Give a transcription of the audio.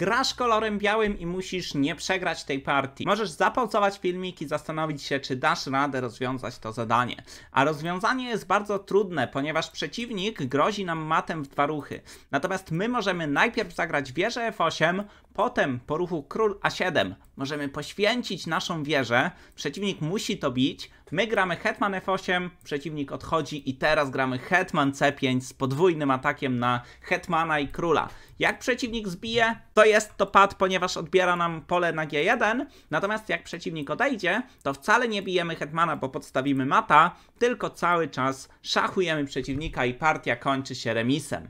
Grasz kolorem białym i musisz nie przegrać tej partii. Możesz zapałcować filmik i zastanowić się, czy dasz radę rozwiązać to zadanie. A rozwiązanie jest bardzo trudne, ponieważ przeciwnik grozi nam matem w dwa ruchy. Natomiast my możemy najpierw zagrać wieżę F8, Potem po ruchu król a7 możemy poświęcić naszą wieżę. Przeciwnik musi to bić. My gramy hetman f8, przeciwnik odchodzi i teraz gramy hetman c5 z podwójnym atakiem na hetmana i króla. Jak przeciwnik zbije, to jest to pad, ponieważ odbiera nam pole na g1. Natomiast jak przeciwnik odejdzie, to wcale nie bijemy hetmana, bo podstawimy mata, tylko cały czas szachujemy przeciwnika i partia kończy się remisem.